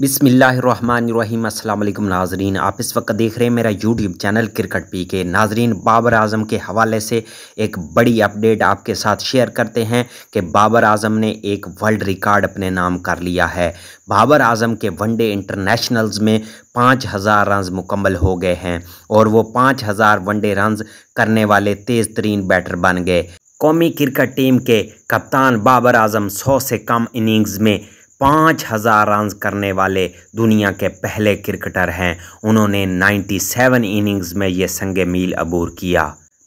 बिसमीम अल्लाम नाजरीन आप इस वक्त देख रहे हैं मेरा यूट्यूब चैनल क्रिकेट पी के नाजरीन बाबर आजम के हवाले से एक बड़ी अपडेट आपके साथ शेयर करते हैं कि बाबर आजम ने एक वर्ल्ड रिकॉर्ड अपने नाम कर लिया है बाबर आजम के वनडे इंटरनेशनल्स में पाँच हज़ार रन मुकम्मल हो गए हैं और वो पाँच हज़ार वनडे रन करने वाले तेज़ तरीन बैटर बन गए कौमी क्रिकेट टीम के कप्तान बाबर आजम सौ से कम इनिंग्स में पाँच हज़ार रन करने वाले दुनिया के पहले क्रिकेटर हैं उन्होंने 97 इनिंग्स में ये संग मील अबूर किया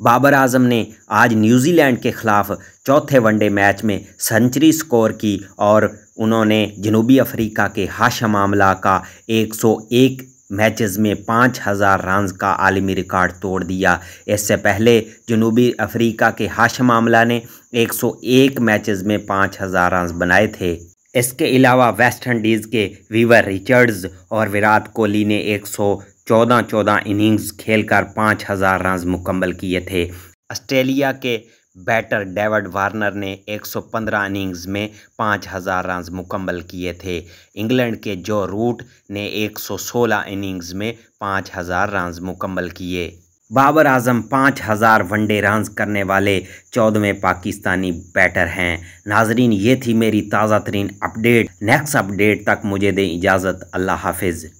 बाबर आजम ने आज न्यूजीलैंड के ख़िलाफ़ चौथे वनडे मैच में सेंचुरी स्कोर की और उन्होंने जनूबी अफ्रीका के हाशम मामला का 101 मैचेस में पाँच हज़ार रन का आलमी रिकॉर्ड तोड़ दिया इससे पहले जनूबी अफ्रीका के हाशम मामला ने 101 मैचेस में पाँच हज़ार रन बनाए थे इसके अलावा वेस्ट इंडीज़ के वीवर रिचर्ड्स और विराट कोहली ने एक सौ चौदह चौदह इनिंग्स खेलकर पाँच हज़ार रन मुकम्मल किए थे ऑस्ट्रेलिया के बैटर डेविड वार्नर ने 115 इनिंग्स में 5000 रन मुकम्मल किए थे इंग्लैंड के जो रूट ने 116 इनिंग्स में 5000 रन मुकम्मल किए बाबर आजम पाँच हज़ार वनडे रन्स करने वाले चौदहवें पाकिस्तानी बैटर हैं नाजरीन ये थी मेरी ताज़ा तरीन अपडेट नेक्स्ट अपडेट तक मुझे दें इजाज़त अल्लाह हाफिज़